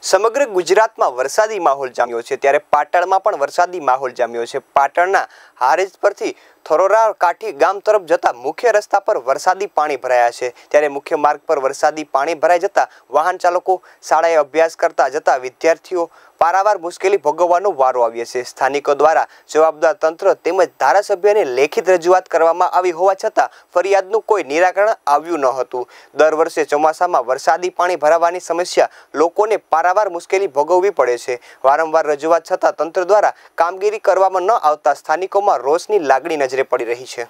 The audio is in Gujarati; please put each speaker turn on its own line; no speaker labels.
સમગ્ર ગુજરાતમાં વરસાદી માહોલ જામ્યો છે ત્યારે પાટણમાં પણ વરસાદી માહોલ જામ્યો છે પાટણના હારેજ પરથી થરોરા કાઠી ગામ તરફ જતા મુખ્ય રસ્તા પર વરસાદી પાણી ભરાયા છે ત્યારે મુખ્ય માર્ગ પર વરસાદી પાણી ભરાઈ જતા વાહન ચાલકો શાળાએ અભ્યાસ કરતા જતા વિદ્યાર્થીઓ પારાવાર મુશ્કેલી ભોગવવાનો વારો આવ્યો છે સ્થાનિકો દ્વારા જવાબદાર તંત્ર તેમજ ધારાસભ્યને લેખિત રજૂઆત કરવામાં આવી હોવા છતાં ફરિયાદનું કોઈ નિરાકરણ આવ્યું ન હતું દર વર્ષે ચોમાસામાં વરસાદી પાણી ભરાવાની સમસ્યા લોકોને પારા વારંવાર મુશ્કેલી ભોગવવી પડે છે વારંવાર રજૂઆત છતાં તંત્ર દ્વારા કામગીરી કરવામાં ન આવતા સ્થાનિકોમાં રોષની લાગણી નજરે પડી રહી છે